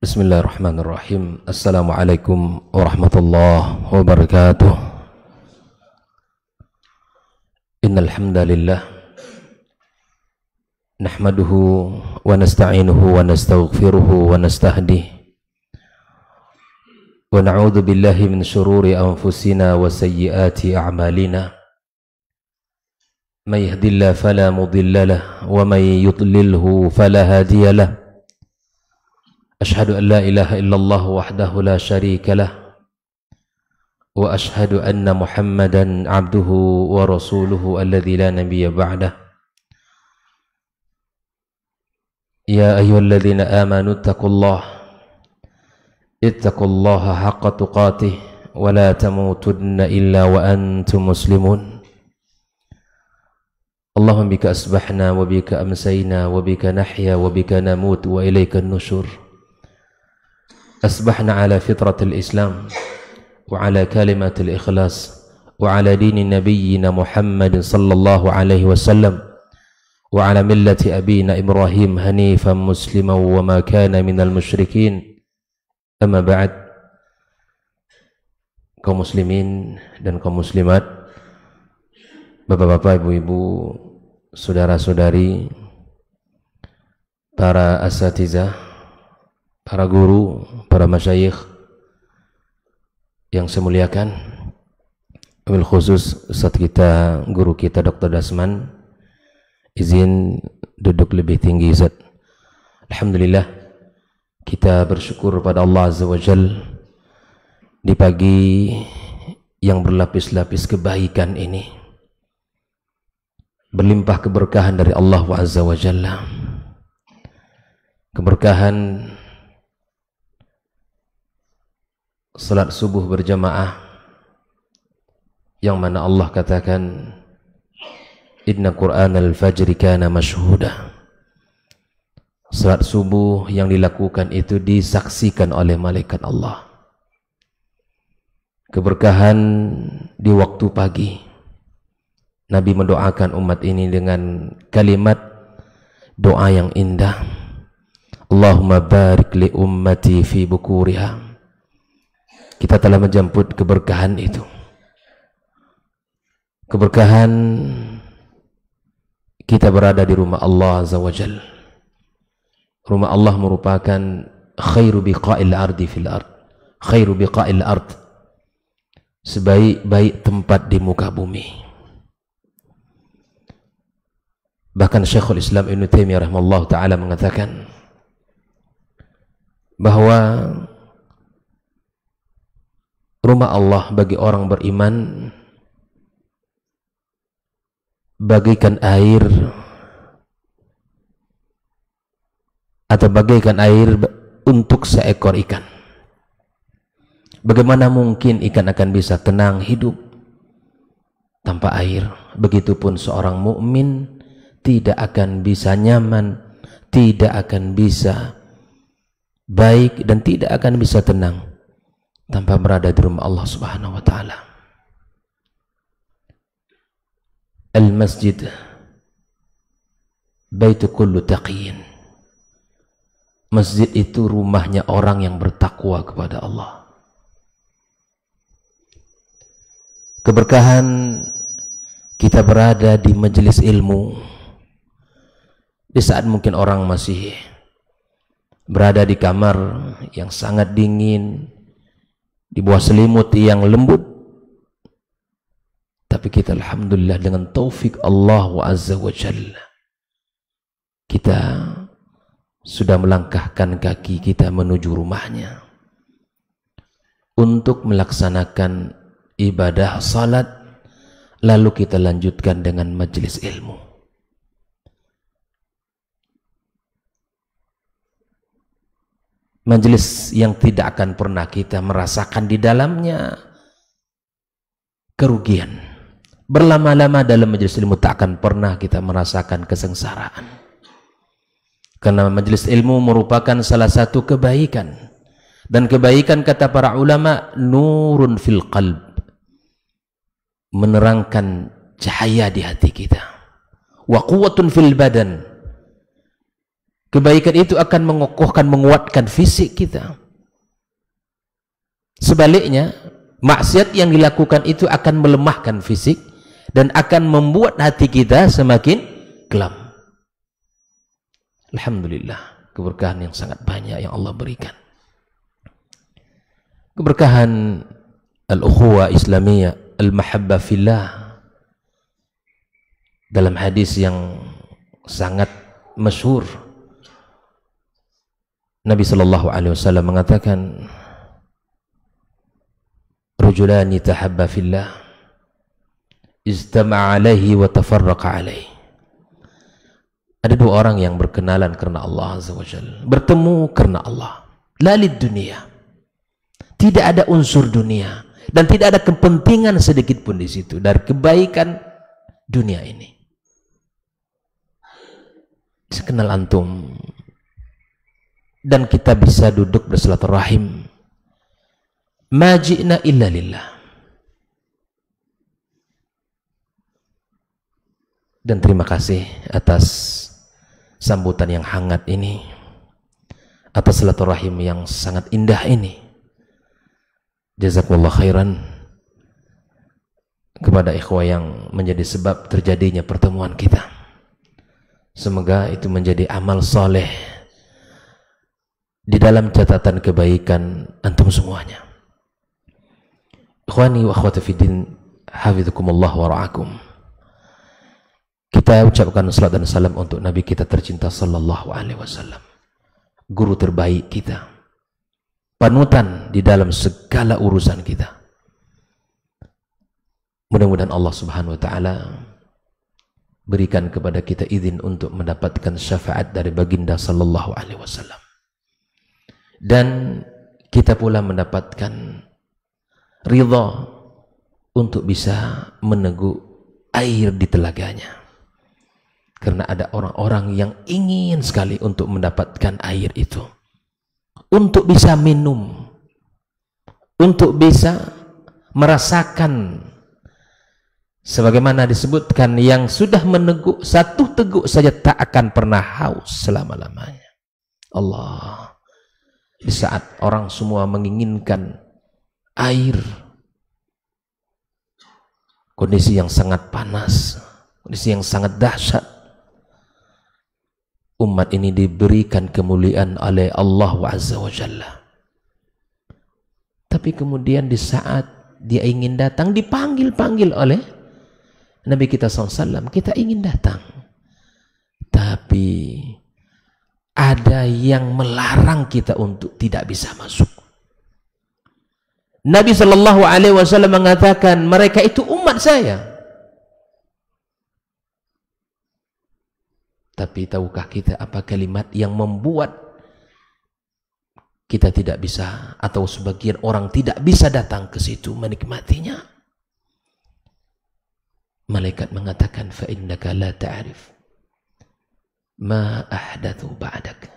بسم الله الرحمن الرحيم السلام عليكم ورحمة الله وبركاته إن الحمد لله نحمده ونستعينه ونستغفره ونستهديه ونعوذ بالله من شرور أنفسنا وسيئات أعمالنا من يهد الله فلا مضل له ومن يضلله فلا هادي له أشهد أن لا إله إلا الله وحده لا شريك له وأشهد أن محمدا عبده ورسوله الذي لا نبي بعده يا أيها الذين آمنوا اتقوا الله اتقوا الله حق تقاته ولا تموتن إلا وأنتم مسلمون اللهم بك أسبحنا وبك أمسينا وبك نحيا وبك نموت وإليك النشور أصبحنا على فطرة الإسلام وعلى كلمة الإخلاص وعلى دين نبينا محمد صلى الله عليه وسلم وعلى ملة أبينا إبراهيم هنيفا مسلما وما كان من المشركين أما بعد kaum muslimin dan kaum muslimat Bapak-bapak, ibu-ibu, saudara-saudari para asatizah para guru, para masyayikh yang saya muliakan, ambil khusus saat kita guru kita Dr. Dasman izin duduk lebih tinggi Zat. Alhamdulillah kita bersyukur pada Allah Azza wa Jal di pagi yang berlapis-lapis kebaikan ini berlimpah keberkahan dari Allah Azza wa Jalla keberkahan salat subuh berjamaah yang mana Allah katakan Inna Qur'an al-fajri kana mashhuda Salat subuh yang dilakukan itu disaksikan oleh malaikat Allah Keberkahan di waktu pagi Nabi mendoakan umat ini dengan kalimat doa yang indah Allahumma barik li ummati fi bukuriha kita telah menjemput keberkahan itu. Keberkahan kita berada di rumah Allah Azza wa Jal. Rumah Allah merupakan khairu biqa'il ardi fil ard. Khairu biqa'il ard. Sebaik-baik tempat di muka bumi. Bahkan Syekhul Islam Ibn Taimiyah rahimahullah ta'ala mengatakan bahawa rumah Allah bagi orang beriman bagaikan air atau bagaikan air untuk seekor ikan. Bagaimana mungkin ikan akan bisa tenang hidup tanpa air? Begitupun seorang mukmin tidak akan bisa nyaman, tidak akan bisa baik dan tidak akan bisa tenang tanpa berada di rumah Allah Subhanahu wa taala. Al-masjid baitu kullu taqiyin. Masjid itu rumahnya orang yang bertakwa kepada Allah. Keberkahan kita berada di majelis ilmu di saat mungkin orang masih berada di kamar yang sangat dingin, di bawah selimut yang lembut tapi kita Alhamdulillah dengan taufik Allah wa Azza wa Jalla kita sudah melangkahkan kaki kita menuju rumahnya untuk melaksanakan ibadah salat lalu kita lanjutkan dengan majelis ilmu majelis yang tidak akan pernah kita merasakan di dalamnya kerugian berlama-lama dalam majelis ilmu tak akan pernah kita merasakan kesengsaraan karena majelis ilmu merupakan salah satu kebaikan dan kebaikan kata para ulama nurun fil qalb menerangkan cahaya di hati kita wa quwwatun fil badan Kebaikan itu akan mengokohkan, menguatkan fisik kita. Sebaliknya, maksiat yang dilakukan itu akan melemahkan fisik dan akan membuat hati kita semakin kelam. Alhamdulillah, keberkahan yang sangat banyak yang Allah berikan. Keberkahan al ukhuwa Islamiyah, al-mahabbah fillah. Dalam hadis yang sangat mesur. Nabi Shallallahu Alaihi Wasallam mengatakan, "Rujulani tahabba fillah, istama alaihi wa tafarraqa alaihi." Ada dua orang yang berkenalan karena Allah Azza wa Jal. Bertemu karena Allah. Lalit dunia. Tidak ada unsur dunia. Dan tidak ada kepentingan sedikit pun di situ. Dari kebaikan dunia ini. Sekenal antum dan kita bisa duduk bersilaturahim. Majina illa lillah. Dan terima kasih atas sambutan yang hangat ini. Atas silaturahim yang sangat indah ini. Jazakallah khairan kepada ikhwah yang menjadi sebab terjadinya pertemuan kita. Semoga itu menjadi amal soleh di dalam catatan kebaikan antum semuanya. Ikhwani wa akhwati fiddin, hafidhukumullah wa ra'akum. Kita ucapkan salat dan salam untuk Nabi kita tercinta sallallahu alaihi wasallam. Guru terbaik kita. Panutan di dalam segala urusan kita. Mudah-mudahan Allah Subhanahu wa taala berikan kepada kita izin untuk mendapatkan syafaat dari baginda sallallahu alaihi wasallam dan kita pula mendapatkan ridho untuk bisa meneguk air di telaganya karena ada orang-orang yang ingin sekali untuk mendapatkan air itu untuk bisa minum untuk bisa merasakan sebagaimana disebutkan yang sudah meneguk satu teguk saja tak akan pernah haus selama-lamanya Allah di saat orang semua menginginkan air, kondisi yang sangat panas, kondisi yang sangat dahsyat. Umat ini diberikan kemuliaan oleh Allah Azza wa Jalla. Tapi kemudian di saat dia ingin datang dipanggil-panggil oleh Nabi kita SAW, kita ingin datang. Tapi ada yang melarang kita untuk tidak bisa masuk. Nabi Shallallahu Alaihi Wasallam mengatakan mereka itu umat saya. Tapi tahukah kita apa kalimat yang membuat kita tidak bisa atau sebagian orang tidak bisa datang ke situ menikmatinya? Malaikat mengatakan fa innaka la ma ahdathu ba'dak.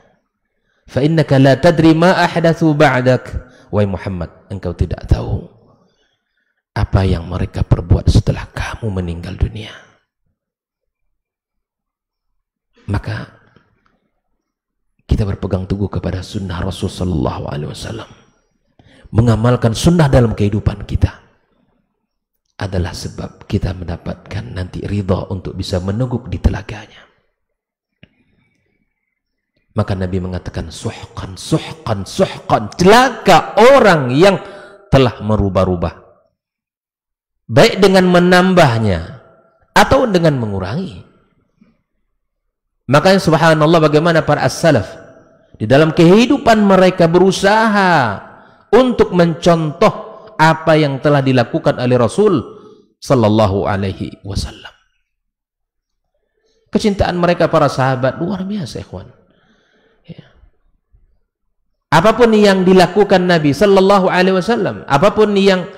Fa innaka la tadri ma ahdathu ba'dak. Wahai Muhammad, engkau tidak tahu apa yang mereka perbuat setelah kamu meninggal dunia. Maka kita berpegang teguh kepada sunnah Rasul Sallallahu Alaihi Wasallam. Mengamalkan sunnah dalam kehidupan kita adalah sebab kita mendapatkan nanti ridha untuk bisa meneguk di telaganya. Maka Nabi mengatakan suhkan, suhkan, suhkan. Celaka orang yang telah merubah-rubah. Baik dengan menambahnya atau dengan mengurangi. Makanya subhanallah bagaimana para as-salaf di dalam kehidupan mereka berusaha untuk mencontoh apa yang telah dilakukan oleh Rasul sallallahu alaihi wasallam. Kecintaan mereka para sahabat luar biasa, ikhwan apapun yang dilakukan Nabi sallallahu alaihi wasallam, apapun yang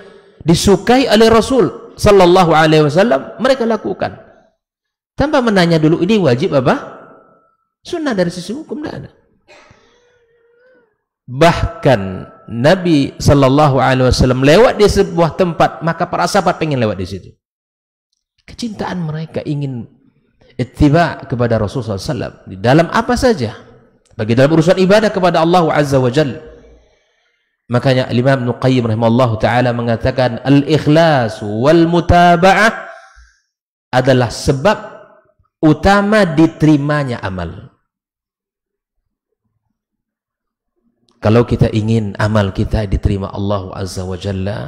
disukai oleh Rasul sallallahu alaihi wasallam, mereka lakukan. Tanpa menanya dulu ini wajib apa? Sunnah dari sisi hukum tidak ada. Bahkan Nabi sallallahu alaihi wasallam lewat di sebuah tempat, maka para sahabat pengen lewat di situ. Kecintaan mereka ingin ittiba kepada Rasul sallallahu alaihi wasallam di dalam apa saja bagi dalam urusan ibadah kepada Allah Azza wa Jal makanya Imam Nuqayyim rahimahullah ta'ala mengatakan al-ikhlas wal mutaba'ah adalah sebab utama diterimanya amal kalau kita ingin amal kita diterima Allah Azza wa Jalla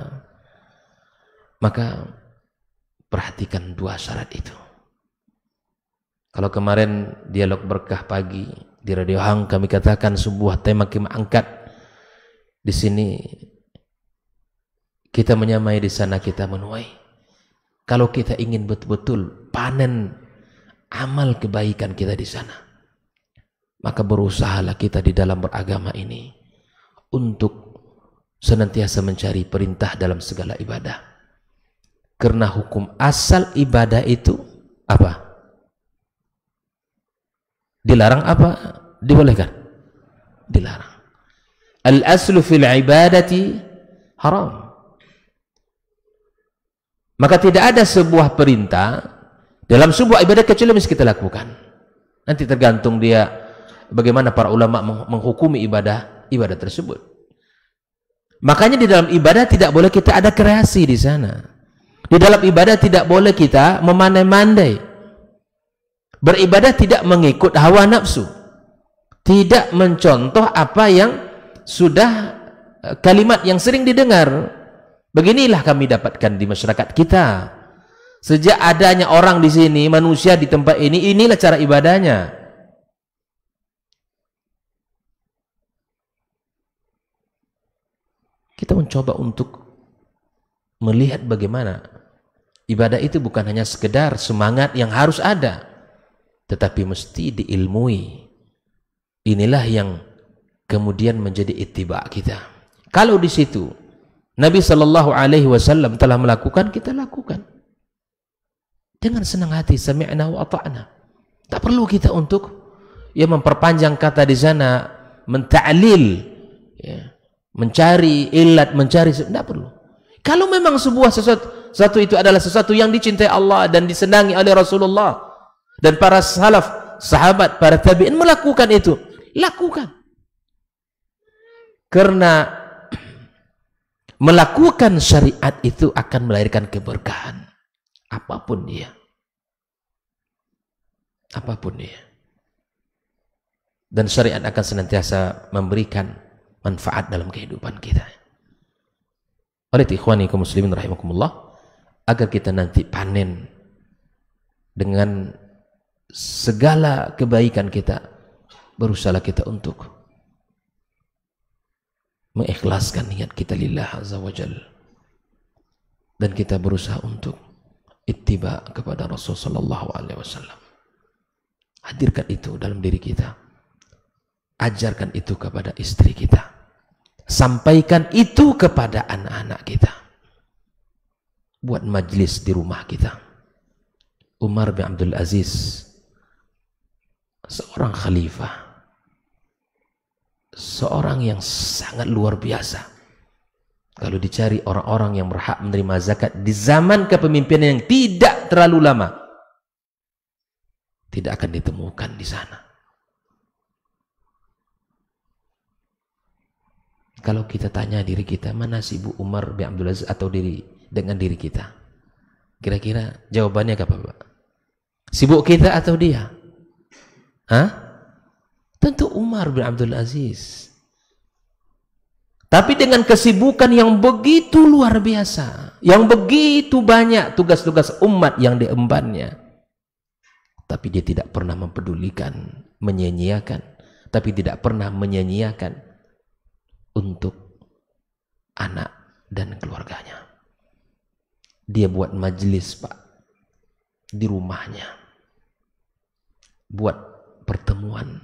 maka perhatikan dua syarat itu kalau kemarin dialog berkah pagi di Radio Hang kami katakan sebuah tema kita angkat. Di sini kita menyamai, di sana kita menuai. Kalau kita ingin betul-betul panen amal kebaikan kita di sana, maka berusahalah kita di dalam beragama ini untuk senantiasa mencari perintah dalam segala ibadah. Karena hukum asal ibadah itu apa? dilarang apa dibolehkan dilarang al aslu fil ibadati haram maka tidak ada sebuah perintah dalam sebuah ibadah kecuali mesti kita lakukan nanti tergantung dia bagaimana para ulama menghukumi ibadah ibadah tersebut makanya di dalam ibadah tidak boleh kita ada kreasi di sana di dalam ibadah tidak boleh kita memandai-mandai Beribadah tidak mengikut hawa nafsu. Tidak mencontoh apa yang sudah eh, kalimat yang sering didengar. Beginilah kami dapatkan di masyarakat kita. Sejak adanya orang di sini, manusia di tempat ini, inilah cara ibadahnya. Kita mencoba untuk melihat bagaimana ibadah itu bukan hanya sekedar semangat yang harus ada tetapi mesti diilmui. Inilah yang kemudian menjadi itibak kita. Kalau di situ Nabi Shallallahu Alaihi Wasallam telah melakukan, kita lakukan dengan senang hati. Sami'na wa ata'na. Tak perlu kita untuk ya memperpanjang kata di sana, menta'lil, ya, mencari ilat, mencari tidak perlu. Kalau memang sebuah sesuatu, sesuatu itu adalah sesuatu yang dicintai Allah dan disenangi oleh Rasulullah, dan para salaf, sahabat, para tabi'in melakukan itu. Lakukan. Karena melakukan syariat itu akan melahirkan keberkahan. Apapun dia. Apapun dia. Dan syariat akan senantiasa memberikan manfaat dalam kehidupan kita. Oleh ikhwani kaum muslimin rahimakumullah agar kita nanti panen dengan segala kebaikan kita berusaha kita untuk mengikhlaskan niat kita lillah azza wa dan kita berusaha untuk ittiba kepada Rasul sallallahu alaihi wasallam hadirkan itu dalam diri kita ajarkan itu kepada istri kita sampaikan itu kepada anak-anak kita buat majlis di rumah kita Umar bin Abdul Aziz seorang khalifah, seorang yang sangat luar biasa. Kalau dicari orang-orang yang berhak menerima zakat di zaman kepemimpinan yang tidak terlalu lama, tidak akan ditemukan di sana. Kalau kita tanya diri kita, mana si Ibu Umar bin Abdul Aziz atau diri dengan diri kita? Kira-kira jawabannya apa, Pak? Sibuk kita atau dia? Hah? Tentu Umar bin Abdul Aziz. Tapi dengan kesibukan yang begitu luar biasa, yang begitu banyak tugas-tugas umat yang diembannya. Tapi dia tidak pernah mempedulikan, menyanyiakan, tapi tidak pernah menyanyiakan untuk anak dan keluarganya. Dia buat majelis, Pak, di rumahnya. Buat pertemuan.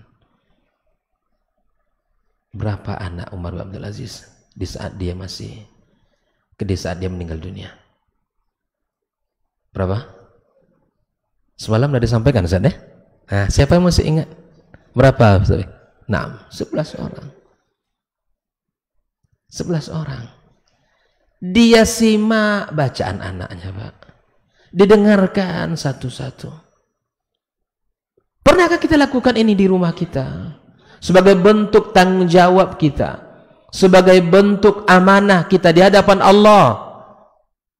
Berapa anak Umar bin Abdul Aziz di saat dia masih di saat dia meninggal dunia? Berapa? Semalam sudah disampaikan Ustaz eh? Nah, siapa yang masih ingat? Berapa Ustaz? 6 11 orang. 11 orang. Dia simak bacaan anaknya, Pak. Didengarkan satu-satu. Pernahkah kita lakukan ini di rumah kita? Sebagai bentuk tanggung jawab kita. Sebagai bentuk amanah kita di hadapan Allah.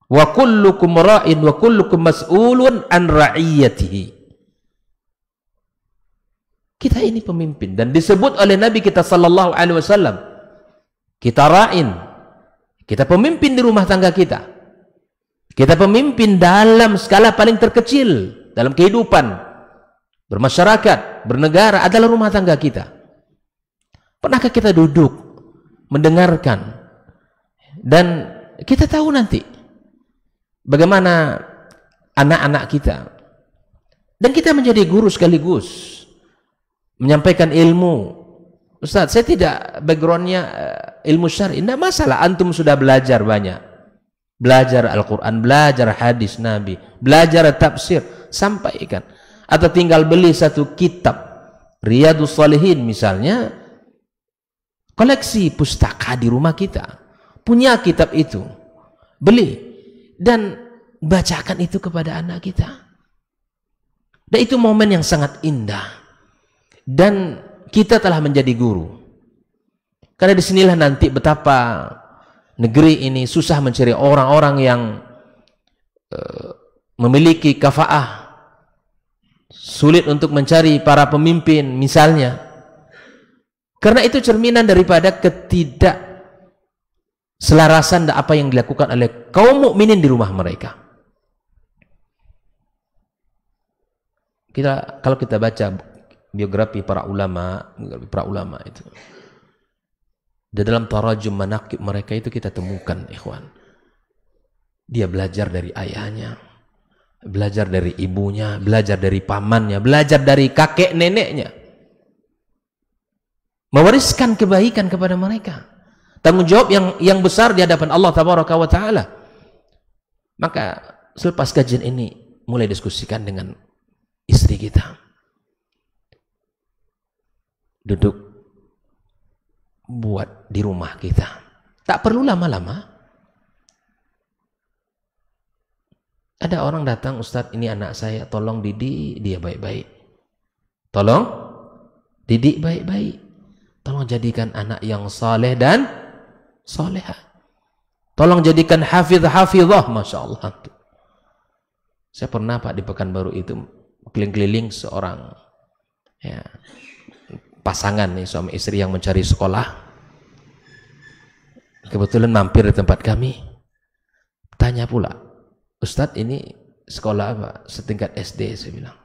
Wa kullukum ra'in wa kullukum mas'ulun an ra'iyatihi. Kita ini pemimpin dan disebut oleh Nabi kita sallallahu alaihi wasallam kita ra'in. Kita pemimpin di rumah tangga kita. Kita pemimpin dalam skala paling terkecil dalam kehidupan bermasyarakat, bernegara adalah rumah tangga kita. Pernahkah kita duduk mendengarkan dan kita tahu nanti bagaimana anak-anak kita dan kita menjadi guru sekaligus menyampaikan ilmu Ustaz saya tidak backgroundnya eh, ilmu syari tidak masalah antum sudah belajar banyak belajar Al-Quran belajar hadis Nabi belajar tafsir sampaikan atau tinggal beli satu kitab Riyadus Salihin misalnya koleksi pustaka di rumah kita punya kitab itu beli dan bacakan itu kepada anak kita dan itu momen yang sangat indah dan kita telah menjadi guru karena disinilah nanti betapa negeri ini susah mencari orang-orang yang uh, memiliki kafaah sulit untuk mencari para pemimpin misalnya karena itu cerminan daripada ketidak selarasan apa yang dilakukan oleh kaum mukminin di rumah mereka kita kalau kita baca biografi para ulama biografi para ulama itu di dalam tarajum manakib mereka itu kita temukan ikhwan dia belajar dari ayahnya belajar dari ibunya, belajar dari pamannya, belajar dari kakek neneknya. Mewariskan kebaikan kepada mereka. Tanggung jawab yang yang besar di hadapan Allah Tabaraka wa taala. Maka selepas kajian ini mulai diskusikan dengan istri kita. Duduk buat di rumah kita. Tak perlu lama-lama. Ada orang datang, Ustadz ini anak saya, tolong didik dia baik-baik. Tolong didik baik-baik. Tolong jadikan anak yang saleh dan soleha. Tolong jadikan hafidh hafidhah, Masya Allah. Saya pernah Pak di Pekanbaru itu keliling-keliling seorang ya, pasangan nih suami istri yang mencari sekolah. Kebetulan mampir di tempat kami. Tanya pula, Ustadz ini sekolah apa? Setingkat SD saya bilang.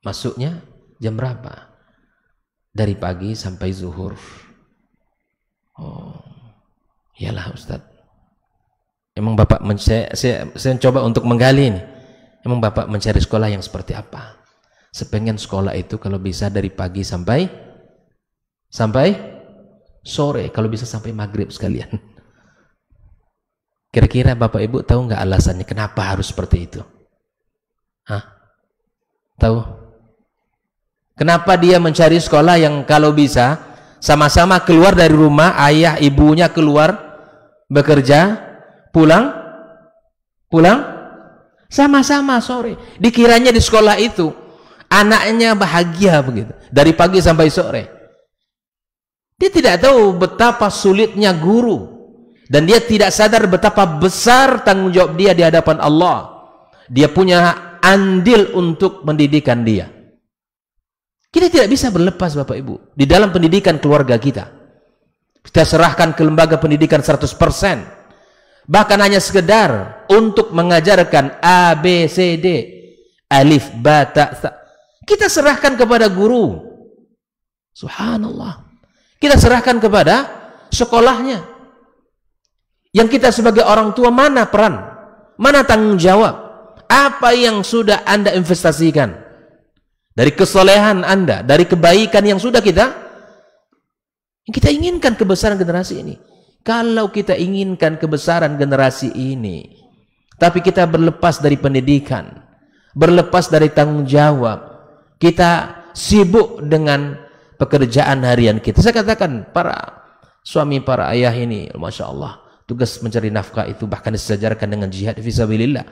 Masuknya jam berapa? Dari pagi sampai zuhur. Oh, iyalah Ustadz. Emang Bapak saya, saya, saya coba untuk menggali ini. Emang Bapak mencari sekolah yang seperti apa? Sepengen sekolah itu kalau bisa dari pagi sampai sampai sore, kalau bisa sampai maghrib sekalian. Kira-kira Bapak Ibu tahu nggak alasannya kenapa harus seperti itu? Hah? Tahu? Kenapa dia mencari sekolah yang kalau bisa sama-sama keluar dari rumah, ayah ibunya keluar bekerja, pulang pulang sama-sama sore. Dikiranya di sekolah itu anaknya bahagia begitu dari pagi sampai sore. Dia tidak tahu betapa sulitnya guru dan dia tidak sadar betapa besar tanggung jawab dia di hadapan Allah. Dia punya andil untuk pendidikan dia. Kita tidak bisa berlepas Bapak Ibu di dalam pendidikan keluarga kita. Kita serahkan ke lembaga pendidikan 100%. Bahkan hanya sekedar untuk mengajarkan A, B, C, D. Alif, Ba, Ta, Ta. Kita serahkan kepada guru. Subhanallah. Kita serahkan kepada sekolahnya yang kita sebagai orang tua mana peran? Mana tanggung jawab? Apa yang sudah Anda investasikan? Dari kesolehan Anda, dari kebaikan yang sudah kita kita inginkan kebesaran generasi ini. Kalau kita inginkan kebesaran generasi ini, tapi kita berlepas dari pendidikan, berlepas dari tanggung jawab, kita sibuk dengan pekerjaan harian kita. Saya katakan para suami, para ayah ini, Masya Allah, Tugas mencari nafkah itu bahkan disejajarkan dengan jihad visabilillah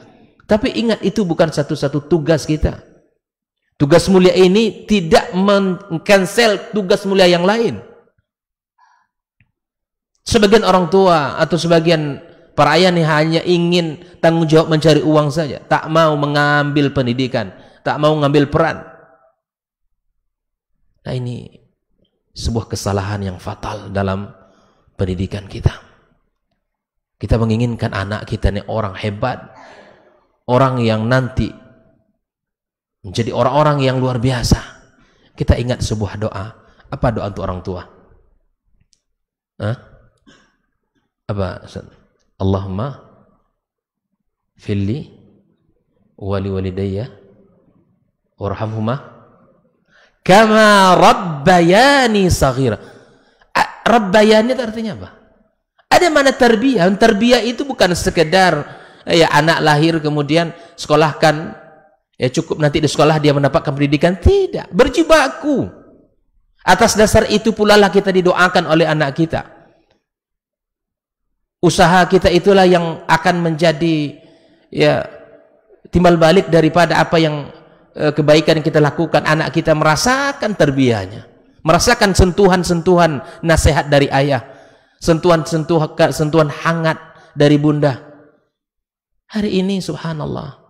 Tapi ingat itu bukan satu-satu tugas kita. Tugas mulia ini tidak mengcancel tugas mulia yang lain. Sebagian orang tua atau sebagian para ayah nih hanya ingin tanggung jawab mencari uang saja, tak mau mengambil pendidikan, tak mau mengambil peran. Nah ini sebuah kesalahan yang fatal dalam pendidikan kita. Kita menginginkan anak kita ini orang hebat, orang yang nanti menjadi orang-orang yang luar biasa. Kita ingat sebuah doa. Apa doa untuk orang tua? Hah? Apa? Allahumma filli wali walidayya warhamhuma kama rabbayani saghira. Rabbayani itu artinya apa? Ada mana terbiah terbiah itu bukan sekedar eh, ya anak lahir kemudian sekolahkan ya cukup nanti di sekolah dia mendapatkan pendidikan tidak berjibaku atas dasar itu pula lah kita didoakan oleh anak kita usaha kita itulah yang akan menjadi ya timbal balik daripada apa yang eh, kebaikan kita lakukan anak kita merasakan terbiahnya merasakan sentuhan-sentuhan nasihat dari ayah sentuhan-sentuhan sentuhan hangat dari bunda. Hari ini subhanallah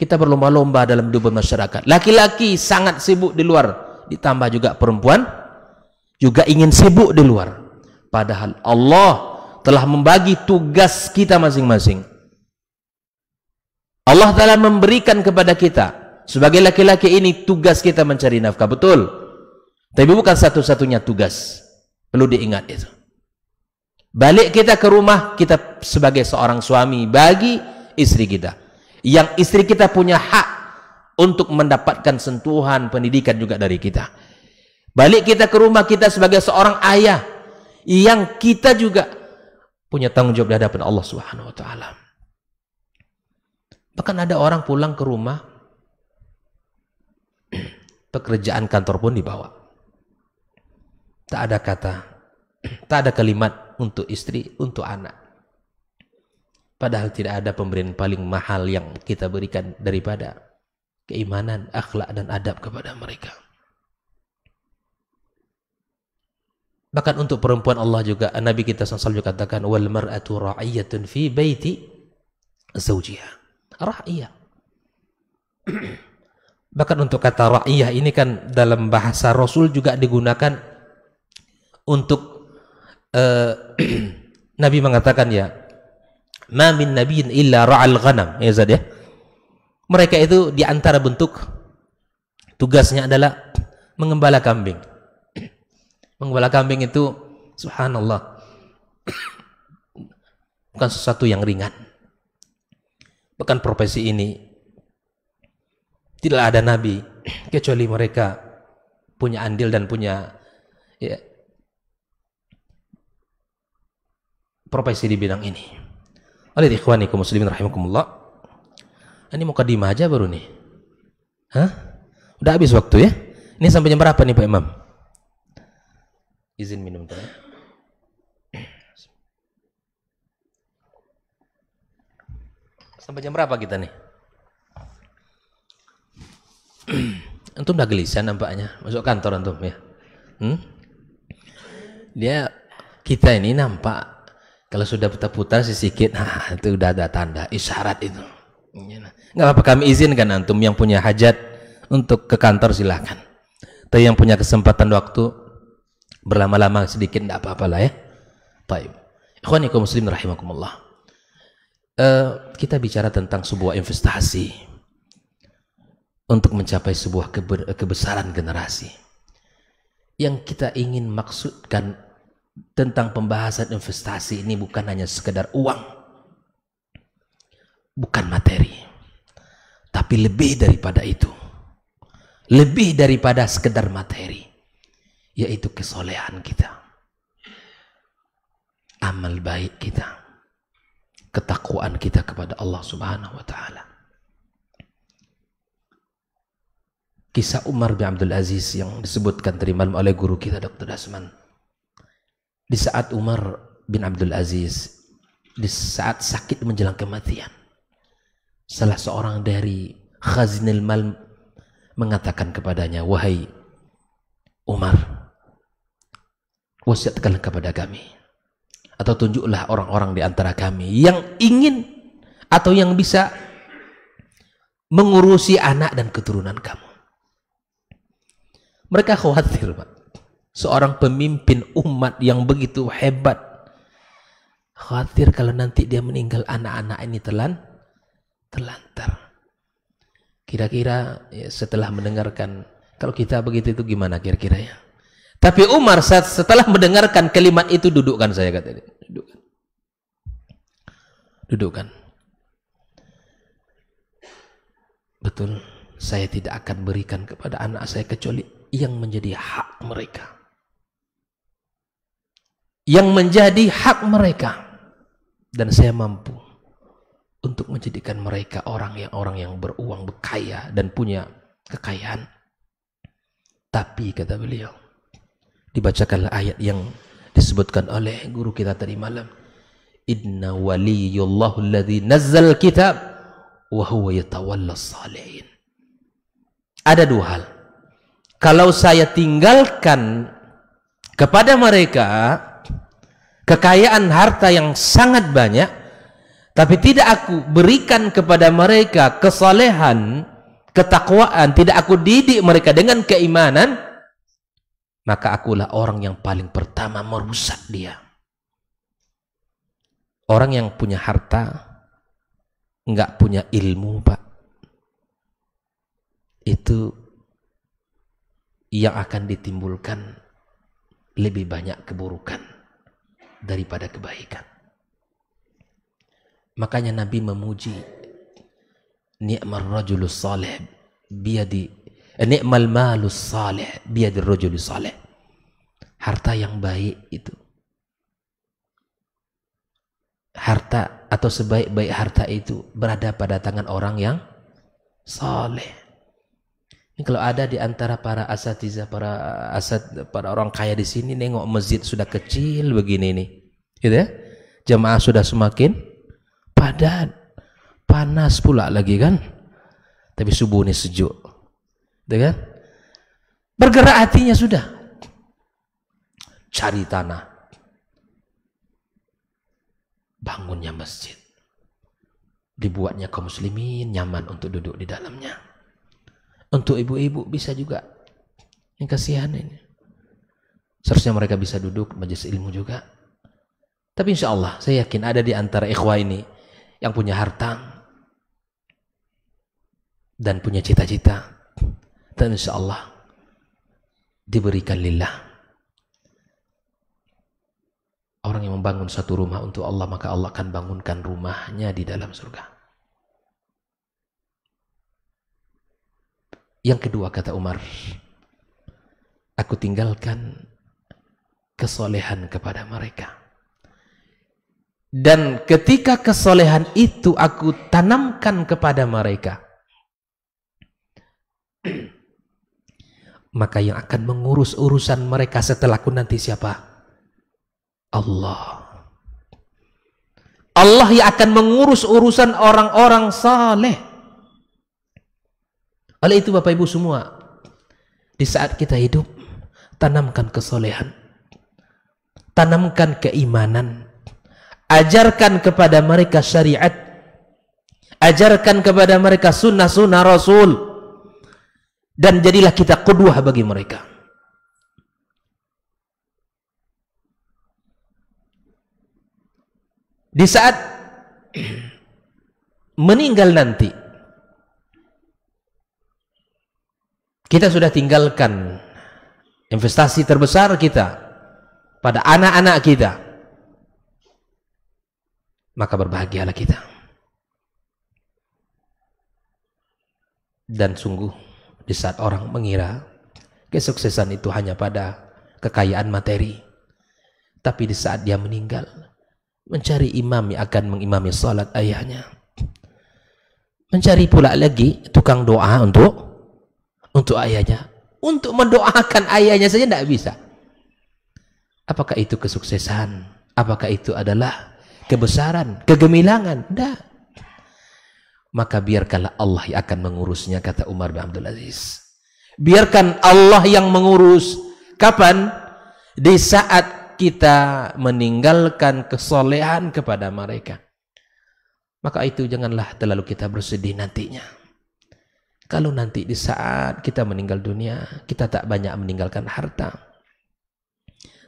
kita berlomba-lomba dalam hidup masyarakat. Laki-laki sangat sibuk di luar, ditambah juga perempuan juga ingin sibuk di luar. Padahal Allah telah membagi tugas kita masing-masing. Allah telah memberikan kepada kita sebagai laki-laki ini tugas kita mencari nafkah betul. Tapi bukan satu-satunya tugas. Perlu diingat itu. Balik kita ke rumah, kita sebagai seorang suami bagi istri kita. Yang istri kita punya hak untuk mendapatkan sentuhan pendidikan juga dari kita. Balik kita ke rumah kita sebagai seorang ayah yang kita juga punya tanggung jawab di hadapan Allah Subhanahu wa taala. Bahkan ada orang pulang ke rumah pekerjaan kantor pun dibawa. Tak ada kata, tak ada kalimat untuk istri, untuk anak. Padahal tidak ada pemberian paling mahal yang kita berikan daripada keimanan, akhlak dan adab kepada mereka. Bahkan untuk perempuan Allah juga Nabi kita SAW juga katakan wal mar'atu ra'iyatun fi baiti zawjiha. Ra'iyah. Bahkan untuk kata ra'iyah ini kan dalam bahasa Rasul juga digunakan untuk Eh, nabi mengatakan ya, "Ma min nabiyyin illa ra'al ghanam." Ya Zad ya. Mereka itu di antara bentuk tugasnya adalah mengembala kambing. Mengembala kambing itu subhanallah bukan sesuatu yang ringan. Bukan profesi ini tidak ada nabi kecuali mereka punya andil dan punya ya, profesi di bidang ini. Oleh ikhwanikum muslimin rahimakumullah. Ini mukadimah aja baru nih. Hah? Udah habis waktu ya? Ini sampai jam berapa nih Pak Imam? Izin minum teh. Sampai jam berapa kita nih? antum udah gelisah nampaknya. Masuk kantor antum ya. Hmm? Dia kita ini nampak kalau sudah putar-putar sedikit, nah itu udah ada tanda isyarat itu. Enggak iya, nah. apa-apa kami izinkan antum yang punya hajat untuk ke kantor silahkan. Tapi yang punya kesempatan waktu berlama-lama sedikit enggak apa-apa lah ya. Baik. Ikhwanikum muslim rahimakumullah. Uh, kita bicara tentang sebuah investasi untuk mencapai sebuah kebesaran generasi. Yang kita ingin maksudkan tentang pembahasan investasi ini bukan hanya sekedar uang, bukan materi, tapi lebih daripada itu, lebih daripada sekedar materi, yaitu kesolehan kita, amal baik kita, ketakwaan kita kepada Allah Subhanahu wa Ta'ala. Kisah Umar bin Abdul Aziz yang disebutkan terima oleh guru kita Dr. Dasman di saat Umar bin Abdul Aziz di saat sakit menjelang kematian salah seorang dari Khazinil Mal mengatakan kepadanya wahai Umar wasiatkanlah kepada kami atau tunjuklah orang-orang di antara kami yang ingin atau yang bisa mengurusi anak dan keturunan kamu mereka khawatir Pak seorang pemimpin umat yang begitu hebat. Khawatir kalau nanti dia meninggal anak-anak ini telan, terlantar. Kira-kira ya, setelah mendengarkan, kalau kita begitu itu gimana kira-kira ya? Tapi Umar setelah mendengarkan kalimat itu dudukkan saya kata dia. Dudukkan. Dudukkan. Betul, saya tidak akan berikan kepada anak saya kecuali yang menjadi hak mereka yang menjadi hak mereka dan saya mampu untuk menjadikan mereka orang yang orang yang beruang berkaya dan punya kekayaan tapi kata beliau dibacakanlah ayat yang disebutkan oleh guru kita tadi malam inna waliyullahu alladhi nazzal kitab wa huwa yatawalla salihin ada dua hal kalau saya tinggalkan kepada mereka kekayaan harta yang sangat banyak tapi tidak aku berikan kepada mereka kesalehan ketakwaan tidak aku didik mereka dengan keimanan maka akulah orang yang paling pertama merusak dia orang yang punya harta nggak punya ilmu pak itu yang akan ditimbulkan lebih banyak keburukan daripada kebaikan. Makanya Nabi memuji ni'mar rajulus salih biadi eh, ni'mal malus salih biadi rajulus salih. Harta yang baik itu. Harta atau sebaik-baik harta itu berada pada tangan orang yang saleh. Ini kalau ada di antara para asatiza, para asat, para orang kaya di sini nengok masjid sudah kecil begini nih, gitu ya? Jemaah sudah semakin padat, panas pula lagi kan? Tapi subuh ini sejuk, gitu kan? Bergerak hatinya sudah, cari tanah, bangunnya masjid, dibuatnya kaum muslimin nyaman untuk duduk di dalamnya. Untuk ibu-ibu bisa juga. Yang kasihan ini. Seharusnya mereka bisa duduk majelis ilmu juga. Tapi insya Allah saya yakin ada di antara ikhwah ini yang punya harta dan punya cita-cita. Dan insya Allah diberikan lillah. Orang yang membangun satu rumah untuk Allah maka Allah akan bangunkan rumahnya di dalam surga. Yang kedua kata Umar, aku tinggalkan kesolehan kepada mereka. Dan ketika kesolehan itu aku tanamkan kepada mereka, maka yang akan mengurus urusan mereka setelahku nanti siapa? Allah. Allah yang akan mengurus urusan orang-orang saleh. Oleh itu Bapak Ibu semua, di saat kita hidup, tanamkan kesolehan, tanamkan keimanan, ajarkan kepada mereka syariat, ajarkan kepada mereka sunnah-sunnah Rasul, dan jadilah kita kedua bagi mereka. Di saat meninggal nanti, Kita sudah tinggalkan investasi terbesar kita pada anak-anak kita. Maka berbahagialah kita. Dan sungguh di saat orang mengira kesuksesan itu hanya pada kekayaan materi. Tapi di saat dia meninggal, mencari imam yang akan mengimami salat ayahnya. Mencari pula lagi tukang doa untuk untuk ayahnya. Untuk mendoakan ayahnya saja tidak bisa. Apakah itu kesuksesan? Apakah itu adalah kebesaran, kegemilangan? Tidak. Maka biarkanlah Allah yang akan mengurusnya, kata Umar bin Abdul Aziz. Biarkan Allah yang mengurus. Kapan? Di saat kita meninggalkan kesolehan kepada mereka. Maka itu janganlah terlalu kita bersedih nantinya. Kalau nanti di saat kita meninggal dunia, kita tak banyak meninggalkan harta.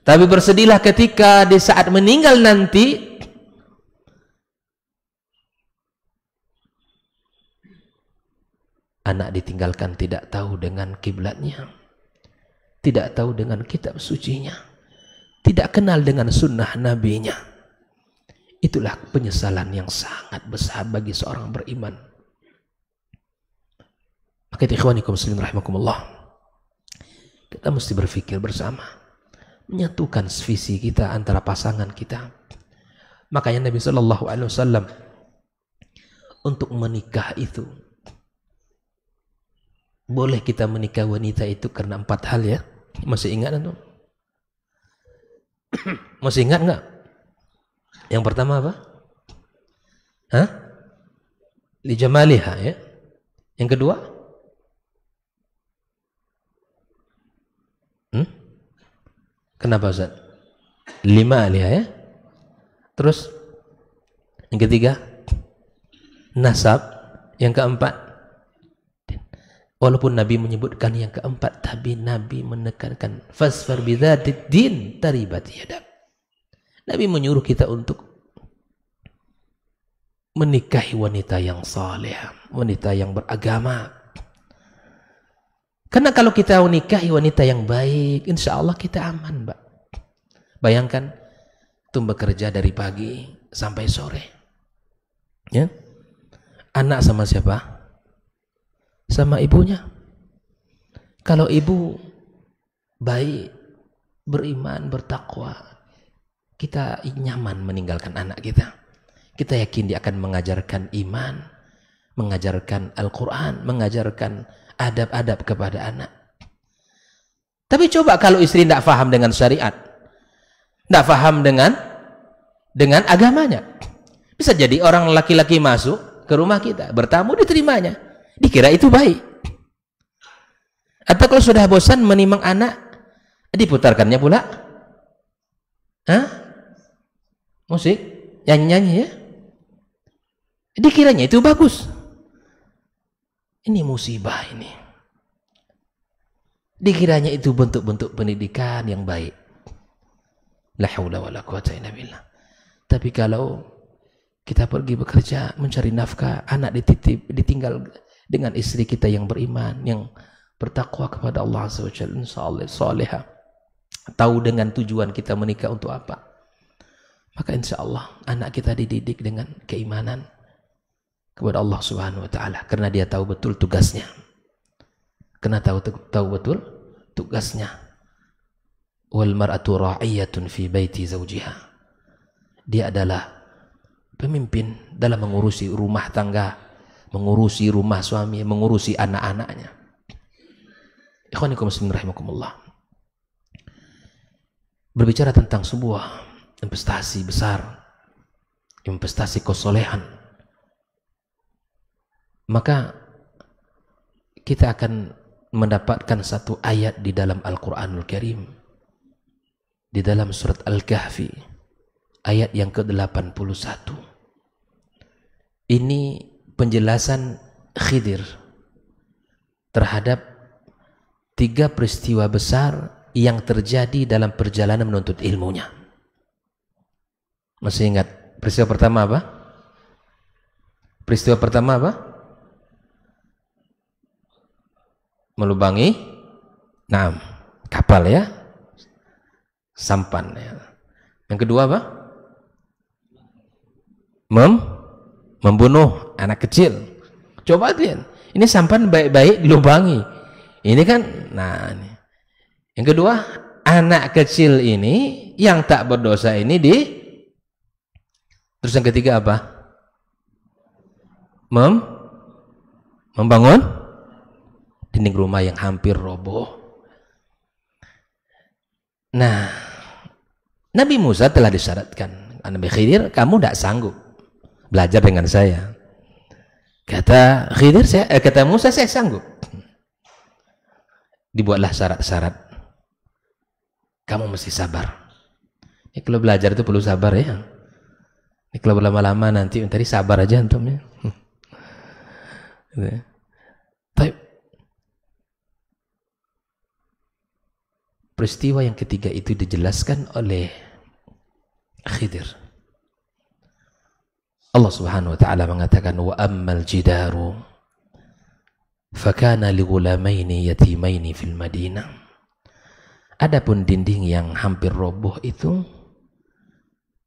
Tapi bersedihlah ketika di saat meninggal nanti anak ditinggalkan tidak tahu dengan kiblatnya, tidak tahu dengan kitab sucinya, tidak kenal dengan sunnah nabinya. Itulah penyesalan yang sangat besar bagi seorang beriman. Paket ikhwanikum muslimin rahimakumullah. Kita mesti berpikir bersama. Menyatukan visi kita antara pasangan kita. Makanya Nabi Shallallahu Alaihi Wasallam untuk menikah itu boleh kita menikah wanita itu karena empat hal ya. Masih ingat atau? Masih ingat nggak? Yang pertama apa? Hah? Lijamaliha ya. Yang kedua? Kenapa Ustaz? Lima lihat ya, ya. Terus yang ketiga nasab, yang keempat walaupun Nabi menyebutkan yang keempat tapi Nabi menekankan fasfar bidzatid din taribat yadak. Nabi menyuruh kita untuk menikahi wanita yang saleh, wanita yang beragama, karena kalau kita nikahi wanita yang baik, insya Allah kita aman, Mbak. Bayangkan, tuh bekerja dari pagi sampai sore. Ya, anak sama siapa? Sama ibunya. Kalau ibu baik, beriman, bertakwa, kita nyaman meninggalkan anak kita. Kita yakin dia akan mengajarkan iman, mengajarkan Al-Quran, mengajarkan adab-adab kepada anak. Tapi coba kalau istri tidak faham dengan syariat, tidak faham dengan dengan agamanya, bisa jadi orang laki-laki masuk ke rumah kita bertamu diterimanya, dikira itu baik. Atau kalau sudah bosan menimang anak, diputarkannya pula, Hah? musik nyanyi-nyanyi ya, dikiranya itu bagus. Ini musibah ini. Dikiranya itu bentuk-bentuk pendidikan yang baik. La haula wala quwata illa billah. Tapi kalau kita pergi bekerja mencari nafkah, anak dititip, ditinggal dengan istri kita yang beriman, yang bertakwa kepada Allah subhanahu wa taala, Tahu dengan tujuan kita menikah untuk apa. Maka insya Allah anak kita dididik dengan keimanan, kepada Allah Subhanahu wa taala karena dia tahu betul tugasnya. Karena tahu tahu betul tugasnya. Wal mar'atu ra'iyatun fi baiti zawjiha. Dia adalah pemimpin dalam mengurusi rumah tangga, mengurusi rumah suami, mengurusi anak-anaknya. Ikhwanikum muslimin rahimakumullah. Berbicara tentang sebuah investasi besar, investasi kesolehan, maka kita akan mendapatkan satu ayat di dalam Al-Quranul Karim di dalam surat Al-Kahfi ayat yang ke-81 ini penjelasan Khidir terhadap tiga peristiwa besar yang terjadi dalam perjalanan menuntut ilmunya masih ingat peristiwa pertama apa? peristiwa pertama apa? melubangi nah, kapal ya sampan ya. yang kedua apa Mem membunuh anak kecil coba lihat ini sampan baik-baik dilubangi ini kan nah ini. yang kedua anak kecil ini yang tak berdosa ini di terus yang ketiga apa Mem membangun dinding rumah yang hampir roboh. Nah, Nabi Musa telah disyaratkan, Nabi Khidir, kamu tidak sanggup belajar dengan saya. Kata Khidir, saya, eh, kata Musa, saya sanggup. Dibuatlah syarat-syarat. Kamu mesti sabar. Ya, kalau belajar itu perlu sabar ya. Ini ya, kalau berlama-lama nanti tadi sabar aja antum gitu ya. Tapi Peristiwa yang ketiga itu dijelaskan oleh Khidir. Allah Subhanahu wa taala mengatakan wa ammal jidaru fakana lighulamaini yatimaini fil Madinah. Adapun dinding yang hampir roboh itu